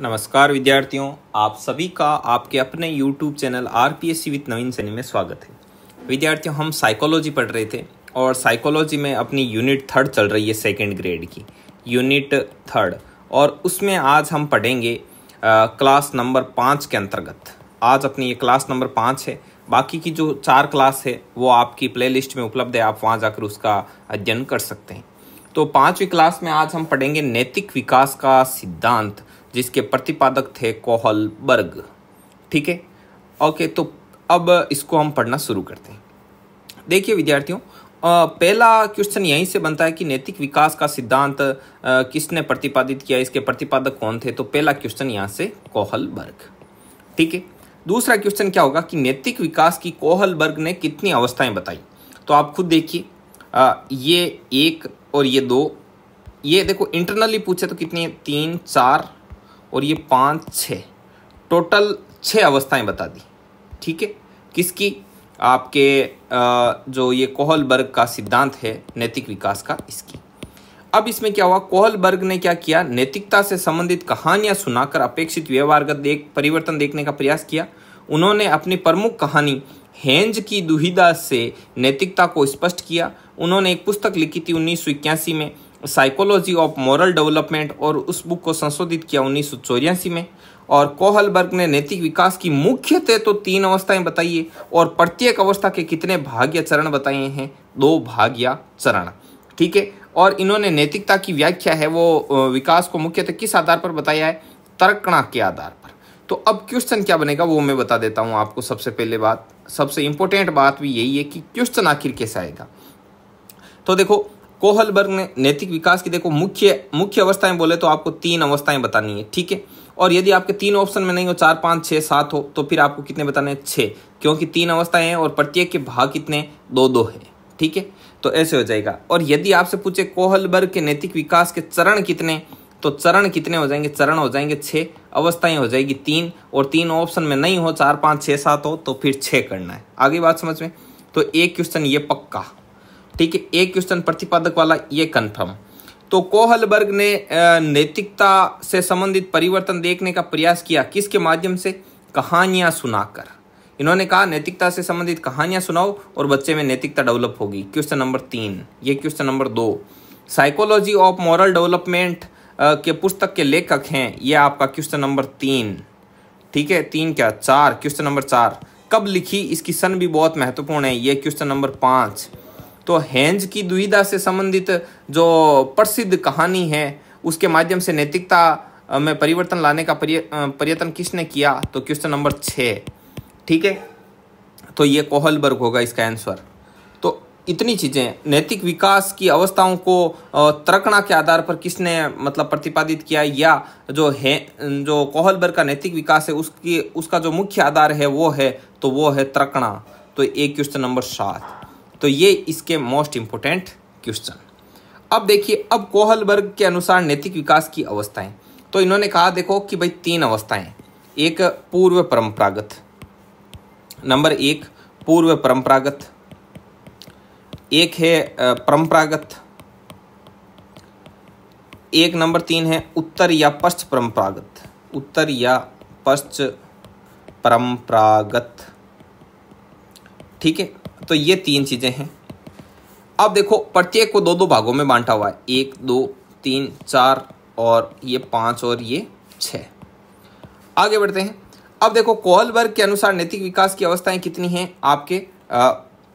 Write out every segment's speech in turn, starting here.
नमस्कार विद्यार्थियों आप सभी का आपके अपने YouTube channel R P S with Naveen Saini में स्वागत है विद्यार्थियों हम साइकोलॉजी पढ़ रहे थे और साइकोलॉजी में अपनी यूनिट थर्ड चल रही है सेकेंड ग्रेड की यूनिट थर्ड और उसमें आज हम पढ़ेंगे आ, क्लास नंबर पाँच के अंतर्गत आज अपनी ये क्लास नंबर पाँच है बाकी की जो चार क्लास है वो आपकी प्लेलिस्ट में उपलब्ध है आप वहाँ जाकर उसका अध्ययन कर सकते हैं तो पाँचवीं क्लास में आज हम पढ़ेंगे नैतिक विकास का सिद्धांत जिसके प्रतिपादक थे कोहल बर्ग ठीक है ओके तो अब इसको हम पढ़ना शुरू करते हैं देखिए विद्यार्थियों पहला क्वेश्चन यहीं से बनता है कि नैतिक विकास का सिद्धांत किसने प्रतिपादित किया इसके प्रतिपादक कौन थे तो पहला क्वेश्चन यहाँ से कोहल बर्ग ठीक है दूसरा क्वेश्चन क्या होगा कि नैतिक विकास की कोहल बर्ग ने कितनी अवस्थाएं बताई तो आप खुद देखिए ये एक और ये दो ये देखो इंटरनली पूछे तो कितनी है तीन चार और ये पाँच छः टोटल छः अवस्थाएं बता दी ठीक है किसकी आपके जो ये कोहलबर्ग का सिद्धांत है नैतिक विकास का इसकी अब इसमें क्या हुआ कोहलबर्ग ने क्या किया नैतिकता से संबंधित कहानियां सुनाकर अपेक्षित व्यवहारगत देख परिवर्तन देखने का प्रयास किया उन्होंने अपनी प्रमुख कहानी हेंज की दुहिदा से नैतिकता को स्पष्ट किया उन्होंने एक पुस्तक लिखी थी उन्नीस में साइकोलॉजी ऑफ मॉरल डेवलपमेंट और उस बुक को संशोधित किया उन्नीस में और कोहलबर्ग ने नैतिक विकास की मुख्यतः तो तीन अवस्थाएं बताइए और प्रत्येक अवस्था के कितने भाग या चरण बताए हैं दो भाग या चरण ठीक है और इन्होंने नैतिकता की व्याख्या है वो विकास को मुख्यतः किस आधार पर बताया है तर्कणा के आधार पर तो अब क्वेश्चन क्या बनेगा वो मैं बता देता हूँ आपको सबसे पहले बात सबसे इंपॉर्टेंट बात भी यही है कि क्वेश्चन आखिर कैसे आएगा तो देखो कोहलबर्ग ने नैतिक विकास की देखो मुख्य मुख्य अवस्थाएं बोले तो आपको तीन अवस्थाएं बतानी है ठीक है और यदि आपके तीन ऑप्शन में नहीं हो चार पांच छह सात हो तो फिर आपको कितने बताने हैं क्योंकि तीन अवस्थाएं हैं और प्रत्येक के भाग कितने दो दो है ठीक है तो ऐसे हो जाएगा और यदि आपसे पूछे कोहलबर्ग के नैतिक विकास के चरण कितने तो चरण कितने हो जाएंगे चरण हो जाएंगे छे अवस्थाएं हो जाएगी तीन और तीन ऑप्शन में नहीं हो चार पांच छह सात हो तो फिर छः करना है आगे बात समझ में तो एक क्वेश्चन ये पक्का ठीक है एक क्वेश्चन प्रतिपादक वाला ये कंफर्म तो कोहलबर्ग ने नैतिकता से संबंधित परिवर्तन देखने का प्रयास किया किसके माध्यम से कहानियां सुनाकर इन्होंने कहा नैतिकता से संबंधित कहानियां सुनाओ और बच्चे में नैतिकता डेवलप होगी क्वेश्चन नंबर तीन ये क्वेश्चन नंबर दो साइकोलॉजी ऑफ मॉरल डेवलपमेंट के पुस्तक के लेखक हैं ये आपका क्वेश्चन नंबर तीन ठीक है तीन क्या चार क्वेश्चन नंबर चार कब लिखी इसकी सन भी बहुत महत्वपूर्ण है ये क्वेश्चन नंबर पाँच तो हैंज की दुविधा से संबंधित जो प्रसिद्ध कहानी है उसके माध्यम से नैतिकता में परिवर्तन लाने का प्रयत्न किसने किया तो क्वेश्चन नंबर छः ठीक है तो ये कोहलबर्ग होगा इसका आंसर तो इतनी चीज़ें नैतिक विकास की अवस्थाओं को तर्कणा के आधार पर किसने मतलब प्रतिपादित किया या जो है जो कोहलबर्ग का नैतिक विकास है उसकी उसका जो मुख्य आधार है वो है तो वो है तर्कणा तो एक क्वेश्चन नंबर सात तो ये इसके मोस्ट इंपोर्टेंट क्वेश्चन अब देखिए अब कोहलबर्ग के अनुसार नैतिक विकास की अवस्थाएं तो इन्होंने कहा देखो कि भाई तीन अवस्थाएं एक पूर्व परंपरागत नंबर एक पूर्व परंपरागत एक है परंपरागत एक नंबर तीन है उत्तर या पश्च परंपरागत उत्तर या पश्च परंपरागत ठीक है तो ये तीन चीज़ें हैं अब देखो प्रत्येक को दो दो भागों में बांटा हुआ है एक दो तीन चार और ये पांच और ये छ आगे बढ़ते हैं अब देखो कोहलबर्ग वर्ग के अनुसार नैतिक विकास की अवस्थाएं कितनी हैं आपके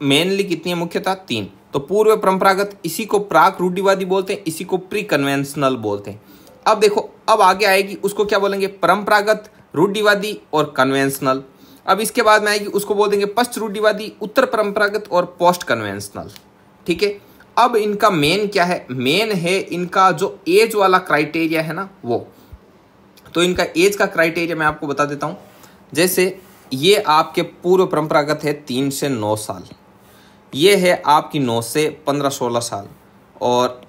मेनली कितनी है मुख्यतः तीन तो पूर्व परंपरागत इसी को प्राक रूढ़िवादी बोलते हैं इसी को प्री कन्वेंशनल बोलते हैं अब देखो अब आगे आएगी उसको क्या बोलेंगे परंपरागत रूढ़िवादी और कन्वेंशनल अब इसके बाद में आएगी उसको बोल देंगे पश्च रूढ़िवादी उत्तर परंपरागत और पोस्ट कन्वेंशनल ठीक है अब इनका मेन क्या है मेन है इनका जो एज वाला क्राइटेरिया है ना वो तो इनका एज का क्राइटेरिया मैं आपको बता देता हूँ जैसे ये आपके पूर्व परंपरागत है तीन से नौ साल ये है आपकी नौ से पंद्रह सोलह साल और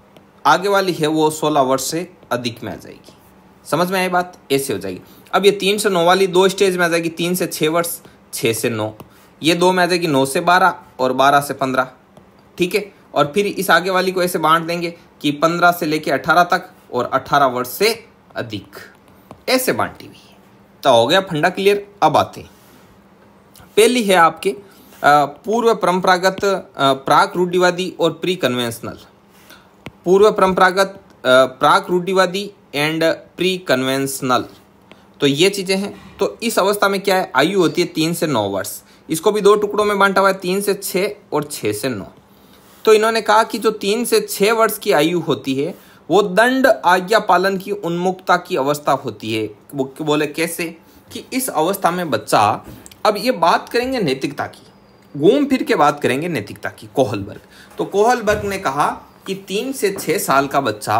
आगे वाली है वो सोलह वर्ष से अधिक में आ जाएगी समझ में आई बात ऐसे हो जाएगी अब ये तीन से नौ वाली दो स्टेज में आ जाएगी तीन से छः वर्ष छः से नौ ये दो में आ जाएगी नौ से बारह और बारह से पंद्रह ठीक है और फिर इस आगे वाली को ऐसे बांट देंगे कि पंद्रह से लेके अठारह तक और अठारह वर्ष से अधिक ऐसे बांटी हुई तो हो गया फंडा क्लियर अब आते हैं पहली है आपके पूर्व परंपरागत प्राक रूढ़िवादी और प्री कन्वेंशनल पूर्व परंपरागत प्राक रूढ़िवादी एंड प्री कन्वेंशनल तो ये चीज़ें हैं तो इस अवस्था में क्या है आयु होती है तीन से नौ वर्ष इसको भी दो टुकड़ों में बांटा हुआ है तीन से छ और छ से नौ तो इन्होंने कहा कि जो तीन से छ वर्ष की आयु होती है वो दंड आज्ञा पालन की उन्मुक्ता की अवस्था होती है वो बोले कैसे कि इस अवस्था में बच्चा अब ये बात करेंगे नैतिकता की घूम फिर के बात करेंगे नैतिकता की कोहलबर्ग तो कोहलबर्ग ने कहा कि तीन से छह साल का बच्चा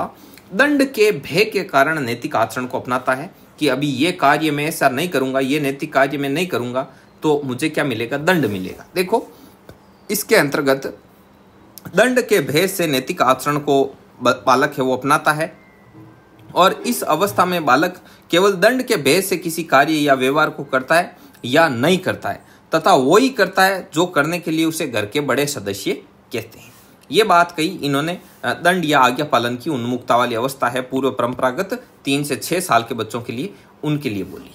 दंड के भय के कारण नैतिक आचरण को अपनाता है कि अभी ये कार्य मैं ऐसा नहीं करूंगा ये नैतिक कार्य मैं नहीं करूंगा तो मुझे क्या मिलेगा दंड मिलेगा देखो इसके अंतर्गत दंड के भेद से नैतिक आचरण को बालक है वो अपनाता है और इस अवस्था में बालक केवल दंड के भेद से किसी कार्य या व्यवहार को करता है या नहीं करता है तथा वो ही करता है जो करने के लिए उसे घर के बड़े सदस्य कहते हैं ये बात कही इन्होंने दंड या आज्ञा पालन की उन्मुक्ता वाली अवस्था है पूर्व परंपरागत तीन से छः साल के बच्चों के लिए उनके लिए बोली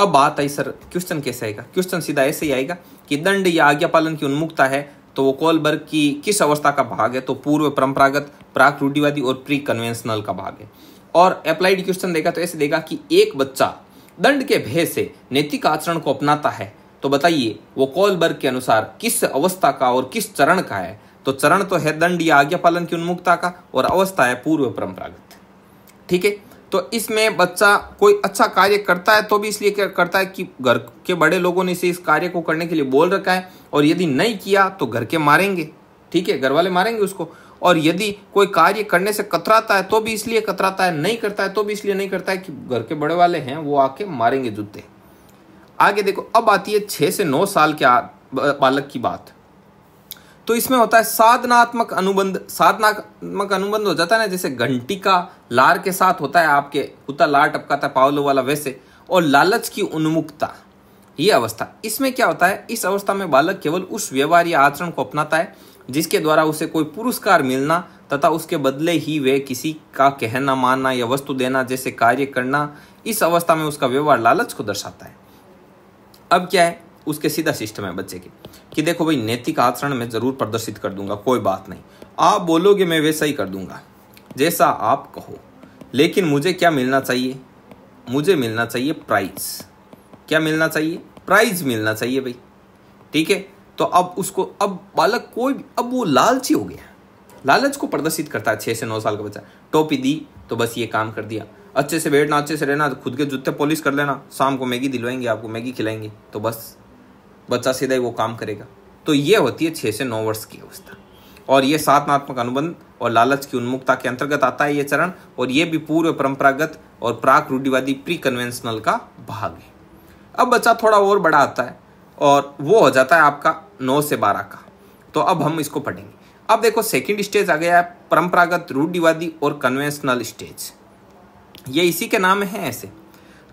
अब बात आई सर क्वेश्चन कैसे आएगा क्वेश्चन सीधा ऐसे ही आएगा कि दंड या आज्ञा पालन की उन्मुक्ता है तो वो कोलबर्ग की किस अवस्था का भाग है तो पूर्व परंपरागत प्राक रूढ़िवादी और प्री कन्वेंशनल का भाग है और अप्लाइड क्वेश्चन देगा तो ऐसे देगा कि एक बच्चा दंड के भय से नैतिक आचरण को अपनाता है तो बताइए वो कोलबर्ग के अनुसार किस अवस्था का और किस चरण का है तो चरण तो है दंड या आज्ञा पालन की उन्मुखता का और अवस्था है पूर्व परंपरागत ठीक है तो इसमें बच्चा कोई अच्छा कार्य करता है तो भी इसलिए करता है कि घर के बड़े लोगों ने इसे इस कार्य को करने के लिए बोल रखा है और यदि नहीं किया तो घर के मारेंगे ठीक है घर वाले मारेंगे उसको और यदि कोई कार्य करने से कतराता है तो भी इसलिए कतराता है नहीं करता है तो भी इसलिए नहीं करता है कि घर के बड़े वाले हैं वो आके मारेंगे जूते आगे देखो अब आती है छह से नौ साल के बालक की बात तो इसमें होता है साधनात्मक अनुबंध साधनात्मक अनुबंध हो जाता है ना जैसे घंटी का लार के साथ होता है आपके उता लार टपकाता है पावलो वाला वैसे और लालच की उन्मुखता ये अवस्था इसमें क्या होता है इस अवस्था में बालक केवल उस व्यवहार या आचरण को अपनाता है जिसके द्वारा उसे कोई पुरस्कार मिलना तथा उसके बदले ही वे किसी का कहना मानना या वस्तु देना जैसे कार्य करना इस अवस्था में उसका व्यवहार लालच को दर्शाता है अब क्या है उसके सीधा सिस्टम है बच्चे की कि देखो भाई नैतिक आचरण में ज़रूर प्रदर्शित कर दूंगा कोई बात नहीं आप बोलोगे मैं वैसा ही कर दूंगा जैसा आप कहो लेकिन मुझे क्या मिलना चाहिए मुझे मिलना चाहिए प्राइज क्या मिलना चाहिए प्राइज मिलना चाहिए भाई ठीक है तो अब उसको अब बालक कोई अब वो लालची हो गया लालच को प्रदर्शित करता है छः से नौ साल का बच्चा टोपी दी तो बस ये काम कर दिया अच्छे से बैठना अच्छे से रहना खुद के जूते पॉलिश कर लेना शाम को मैगी दिलवाएंगे आपको मैगी खिलाएंगे तो बस बच्चा सीधा ही वो काम करेगा तो ये होती है छः से नौ वर्ष की अवस्था और ये साधनात्मक अनुबंध और लालच की उन्मुखता के अंतर्गत आता है ये चरण और ये भी पूर्व परंपरागत और प्राक रूढ़िवादी प्री कन्वेंशनल का भाग है अब बच्चा थोड़ा और बड़ा आता है और वो हो जाता है आपका नौ से बारह का तो अब हम इसको पढ़ेंगे अब देखो सेकेंड स्टेज आ गया है परंपरागत रूढ़िवादी और कन्वेंशनल स्टेज ये इसी के नाम है ऐसे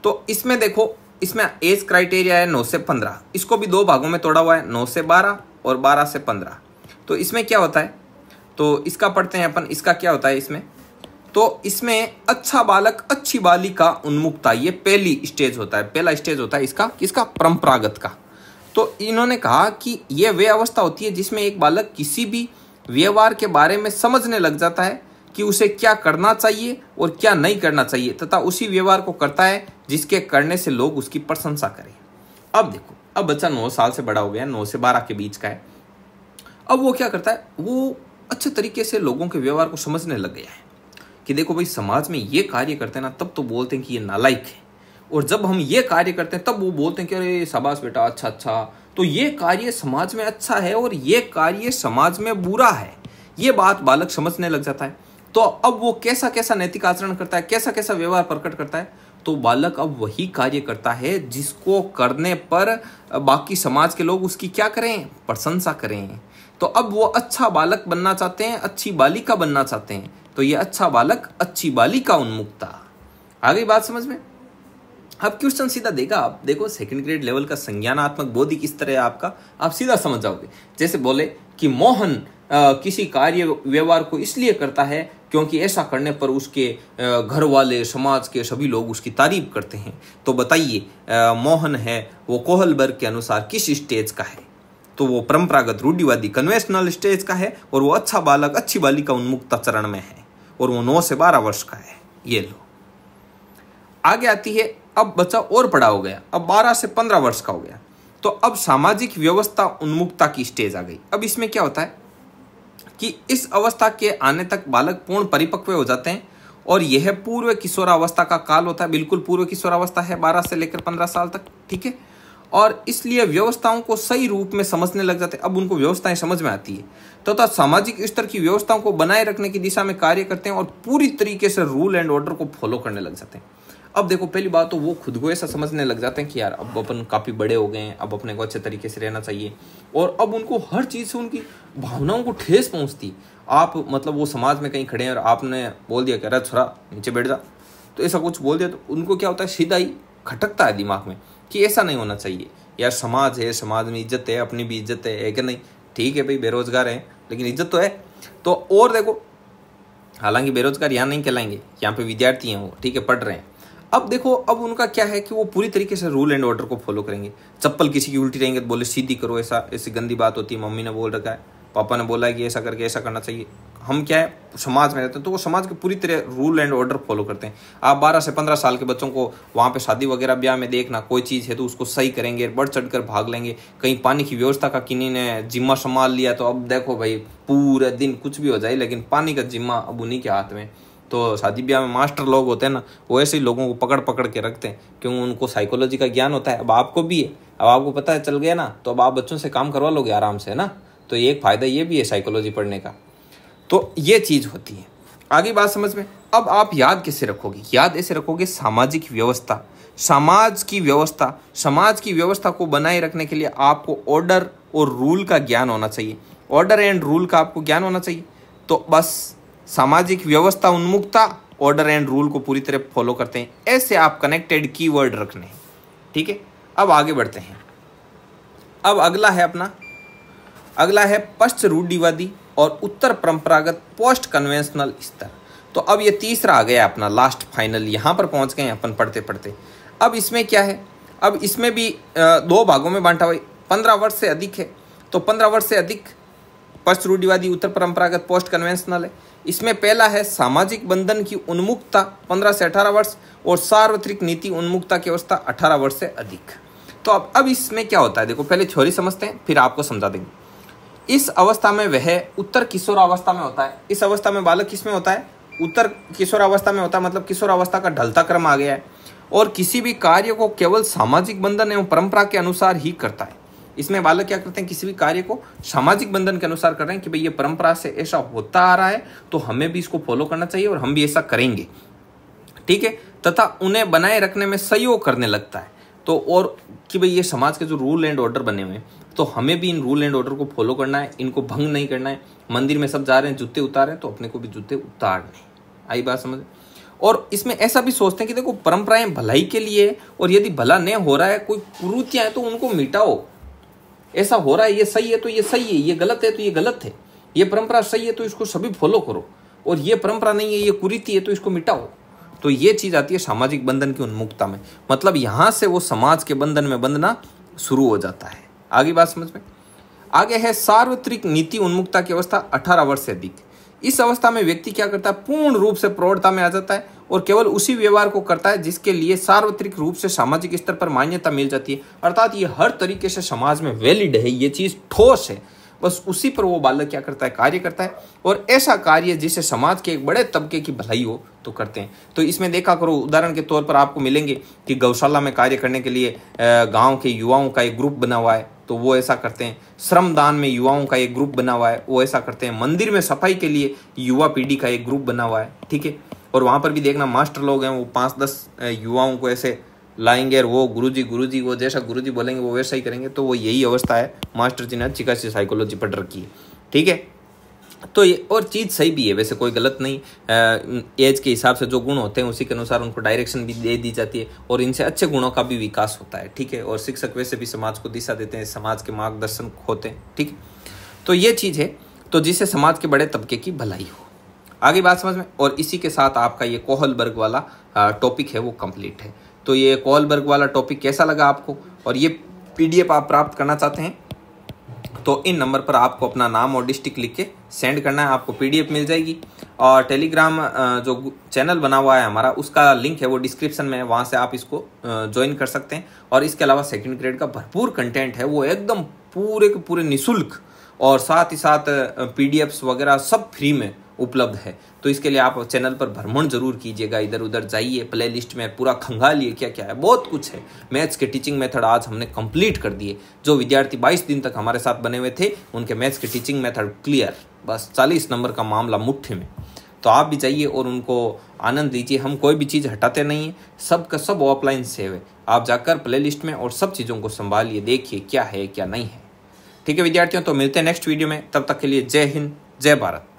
तो इसमें देखो इसमें एज क्राइटेरिया है नौ से पंद्रह इसको भी दो भागों में तोड़ा हुआ है नौ से बारह और बारह से पंद्रह तो इसमें क्या होता है तो इसका पढ़ते हैं अपन इसका क्या होता है इसमें तो इसमें अच्छा बालक अच्छी बालिका उन्मुखता ये पहली स्टेज होता है पहला स्टेज होता है इसका किसका परंपरागत का तो इन्होंने कहा कि यह वे अवस्था होती है जिसमें एक बालक किसी भी व्यवहार के बारे में समझने लग जाता है कि उसे क्या करना चाहिए और क्या नहीं करना चाहिए तथा उसी व्यवहार को करता है जिसके करने से लोग उसकी प्रशंसा करें अब देखो अब बच्चा नौ साल से बड़ा हो गया नौ से बारह के बीच का है अब वो क्या करता है वो अच्छे तरीके से लोगों के व्यवहार को समझने लग गया है कि देखो भाई समाज में ये कार्य करते हैं ना तब तो बोलते हैं कि ये नालायक है और जब हम ये कार्य करते हैं तब वो बोलते हैं कि अरे शबास बेटा अच्छा अच्छा तो ये कार्य समाज में अच्छा है और ये कार्य समाज में बुरा है ये बात बालक समझने लग जाता है तो अब वो कैसा कैसा नैतिक आचरण करता है कैसा कैसा व्यवहार प्रकट करता है तो बालक अब वही कार्य करता है जिसको करने पर बाकी समाज के लोग उसकी क्या करें प्रशंसा करें तो अब वो अच्छा बालक बनना चाहते हैं अच्छी बालिका बनना चाहते हैं तो ये अच्छा बालक अच्छी बालिका उन्मुक्ता आ गई बात समझ में अब क्वेश्चन सीधा देगा आप देखो सेकंड ग्रेड लेवल का संज्ञानात्मक बोधि किस तरह है आपका आप सीधा समझ जाओगे जैसे बोले कि मोहन आ, किसी कार्य व्यवहार को इसलिए करता है क्योंकि ऐसा करने पर उसके घर वाले समाज के सभी लोग उसकी तारीफ करते हैं तो बताइए मोहन है वो कोहलबर्ग के अनुसार किस स्टेज का है तो वो परंपरागत रूढ़िवादी कन्वेंशनल स्टेज का है और वो अच्छा बालक अच्छी बालिका उन्मुक्त चरण में है और वो नौ से बारह वर्ष का है ये लो आगे आती है अब बच्चा और बड़ा हो गया अब बारह से पंद्रह वर्ष का हो गया तो अब सामाजिक व्यवस्था उन्मुक्ता की स्टेज आ गई अब इसमें क्या होता है कि इस अवस्था के आने तक बालक पूर्ण परिपक्व हो जाते हैं और यह पूर्व किशोरावस्था का काल होता है बिल्कुल पूर्व किशोरावस्था है बारह से लेकर पंद्रह साल तक ठीक है और इसलिए व्यवस्थाओं को सही रूप में समझने लग जाते हैं अब उनको व्यवस्थाएं समझ में आती है तथा तो सामाजिक स्तर की व्यवस्थाओं को बनाए रखने की दिशा में कार्य करते हैं और पूरी तरीके से रूल एंड ऑर्डर को फॉलो करने लग जाते हैं अब देखो पहली बात तो वो खुद को ऐसा समझने लग जाते हैं कि यार अब अपन काफ़ी बड़े हो गए हैं अब अपने को अच्छे तरीके से रहना चाहिए और अब उनको हर चीज़ से उनकी भावनाओं को ठेस पहुँचती आप मतलब वो समाज में कहीं खड़े हैं और आपने बोल दिया कि अरे छोरा नीचे बैठ जा तो ऐसा कुछ बोल दिया तो उनको क्या होता है सीधा ही खटकता है दिमाग में कि ऐसा नहीं होना चाहिए यार समाज है समाज में इज्जत है अपनी भी इज्जत है, है कि नहीं ठीक है भाई बेरोजगार है लेकिन इज्जत तो है तो और देखो हालांकि बेरोजगार यहाँ नहीं कहलाएंगे यहाँ पे विद्यार्थी हैं वो ठीक है पढ़ रहे हैं अब देखो अब उनका क्या है कि वो पूरी तरीके से रूल एंड ऑर्डर को फॉलो करेंगे चप्पल किसी की उल्टी रहेंगे तो बोले सीधी करो ऐसा ऐसी गंदी बात होती है मम्मी ने बोल रखा है पापा ने बोला है कि ऐसा करके ऐसा करना चाहिए हम क्या है समाज में रहते हैं तो वो समाज के पूरी तरह रूल एंड ऑर्डर फॉलो करते हैं आप बारह से पंद्रह साल के बच्चों को वहाँ पे शादी वगैरह ब्याह में देखना कोई चीज़ है तो उसको सही करेंगे बढ़ चढ़ कर भाग लेंगे कहीं पानी की व्यवस्था का किन्हीं ने जिम्मा संभाल लिया तो अब देखो भाई पूरे दिन कुछ भी हो जाए लेकिन पानी का जिम्मा अब उन्हीं के हाथ में तो शादी ब्याह में मास्टर लोग होते हैं ना वो ऐसे ही लोगों को पकड़ पकड़ के रखते हैं क्योंकि उनको साइकोलॉजी का ज्ञान होता है अब आपको भी है अब आपको पता है चल गया ना तो अब आप बच्चों से काम करवा लोगे आराम से है ना तो एक फ़ायदा ये भी है साइकोलॉजी पढ़ने का तो ये चीज़ होती है आगे बात समझ में अब आप याद कैसे रखोगे याद ऐसे रखोगे सामाजिक व्यवस्था समाज की व्यवस्था समाज की व्यवस्था को बनाए रखने के लिए आपको ऑर्डर और रूल का ज्ञान होना चाहिए ऑर्डर एंड रूल का आपको ज्ञान होना चाहिए तो बस सामाजिक व्यवस्था उन्मुखता ऑर्डर एंड रूल को पूरी तरह फॉलो करते हैं ऐसे आप कनेक्टेड कीवर्ड रखने ठीक है अब आगे बढ़ते हैं अब अगला है अपना अगला है पश्च रूढ़ीवादी और उत्तर परंपरागत पोस्ट कन्वेंशनल स्तर तो अब ये तीसरा आ गया अपना लास्ट फाइनल यहाँ पर पहुँच गए अपन पढ़ते पढ़ते अब इसमें क्या है अब इसमें भी दो भागों में बांटा हुआ पंद्रह वर्ष से अधिक है तो पंद्रह वर्ष से अधिक पश्च रूढ़ीवादी उत्तर परंपरागत पोस्ट कन्वेंशनल है इसमें पहला है सामाजिक बंधन की उन्मुखता 15 से 18 वर्ष और सार्वत्रिक नीति उन्मुखता की अवस्था 18 वर्ष से अधिक तो अब अब इसमें क्या होता है देखो पहले छोरी समझते हैं फिर आपको समझा देंगे इस अवस्था में वह उत्तर किशोरावस्था में होता है इस अवस्था में बालक किसमें होता है उत्तर किशोरावस्था में होता है मतलब किशोरावस्था का ढलता क्रम आ गया है और किसी भी कार्य को केवल सामाजिक बंधन एवं परंपरा के अनुसार ही करता है इसमें बालक क्या करते हैं किसी भी कार्य को सामाजिक बंधन के अनुसार कर रहे हैं कि भाई ये परंपरा से ऐसा होता आ रहा है तो हमें भी इसको फॉलो करना चाहिए और हम भी ऐसा करेंगे ठीक है तथा उन्हें बनाए रखने में सहयोग करने लगता है तो और कि भाई ये समाज के जो रूल एंड ऑर्डर बने हुए हैं तो हमें भी इन रूल एंड ऑर्डर को फॉलो करना है इनको भंग नहीं करना है मंदिर में सब जा रहे हैं जूते उतारे तो अपने को भी जूते उतारने आई बात समझ और इसमें ऐसा भी सोचते हैं कि देखो परंपराएं भलाई के लिए और यदि भला नहीं हो रहा है कोई कुरूतियां हैं तो उनको मिटाओ ऐसा हो रहा है ये सही है तो ये सही है ये गलत है तो ये गलत है ये परंपरा सही है तो इसको सभी फॉलो करो और ये परंपरा नहीं है ये कुरीति है तो इसको मिटाओ तो ये चीज़ आती है सामाजिक बंधन की उन्मुक्ता में मतलब यहाँ से वो समाज के बंधन में बंधना शुरू हो जाता है आगे बात समझ में आगे है सार्वत्रिक नीति उन्मुखता की अवस्था अठारह वर्ष से अधिक इस अवस्था में व्यक्ति क्या करता है पूर्ण रूप से प्रौढ़ता में आ जाता है और केवल उसी व्यवहार को करता है जिसके लिए सार्वत्रिक रूप से सामाजिक स्तर पर मान्यता मिल जाती है अर्थात ये हर तरीके से समाज में वैलिड है ये चीज़ ठोस है बस उसी पर वो बालक क्या करता है कार्य करता है और ऐसा कार्य जिसे समाज के एक बड़े तबके की भलाई हो तो करते हैं तो इसमें देखा करो उदाहरण के तौर पर आपको मिलेंगे कि गौशाला में कार्य करने के लिए गांव के युवाओं का एक ग्रुप बना हुआ है तो वो ऐसा करते हैं श्रमदान में युवाओं का एक ग्रुप बना हुआ है वो ऐसा करते हैं मंदिर में सफाई के लिए युवा पीढ़ी का एक ग्रुप बना हुआ है ठीक है और वहाँ पर भी देखना मास्टर लोग हैं वो पाँच दस युवाओं को ऐसे लाएंगे और वो गुरुजी गुरुजी वो जैसा गुरुजी बोलेंगे वो वैसा ही करेंगे तो वो यही अवस्था है मास्टर जी ने अच्छी खासी साइकोलॉजी पढ़ रखी है ठीक है तो ये और चीज़ सही भी है वैसे कोई गलत नहीं एज के हिसाब से जो गुण होते हैं उसी के अनुसार उनको डायरेक्शन भी दे दी जाती है और इनसे अच्छे गुणों का भी विकास होता है ठीक है और शिक्षक वैसे भी समाज को दिशा देते हैं समाज के मार्गदर्शन होते हैं ठीक है तो ये चीज़ है तो जिससे समाज के बड़े तबके की भलाई हो आगे बात समझ में और इसी के साथ आपका ये कोहलबर्ग वाला टॉपिक है वो कंप्लीट है तो ये कोहलबर्ग वाला टॉपिक कैसा लगा आपको और ये पीडीएफ आप प्राप्त करना चाहते हैं तो इन नंबर पर आपको अपना नाम और डिस्ट्रिक्ट लिख के सेंड करना है आपको पीडीएफ मिल जाएगी और टेलीग्राम जो चैनल बना हुआ है हमारा उसका लिंक है वो डिस्क्रिप्शन में है वहाँ से आप इसको ज्वाइन कर सकते हैं और इसके अलावा सेकंड ग्रेड का भरपूर कंटेंट है वो एकदम पूरे के पूरे निःशुल्क और साथ ही साथ पीडीएफ्स वगैरह सब फ्री में उपलब्ध है तो इसके लिए आप चैनल पर भ्रमण जरूर कीजिएगा इधर उधर जाइए प्ले लिस्ट में पूरा खंगालिए क्या क्या है बहुत कुछ है मैथ्स के टीचिंग मेथड आज हमने कंप्लीट कर दिए जो विद्यार्थी 22 दिन तक हमारे साथ बने हुए थे उनके मैथ्स के टीचिंग मेथड क्लियर बस चालीस नंबर का मामला मुठ्ठी में तो आप भी जाइए और उनको आनंद दीजिए हम कोई भी चीज़ हटाते नहीं है सब का सब ऑफलाइन सेव है आप जाकर प्लेलिस्ट में और सब चीज़ों को संभालिए देखिए क्या है क्या नहीं है ठीक है विद्यार्थियों तो मिलते हैं नेक्स्ट वीडियो में तब तक के लिए जय हिंद जय भारत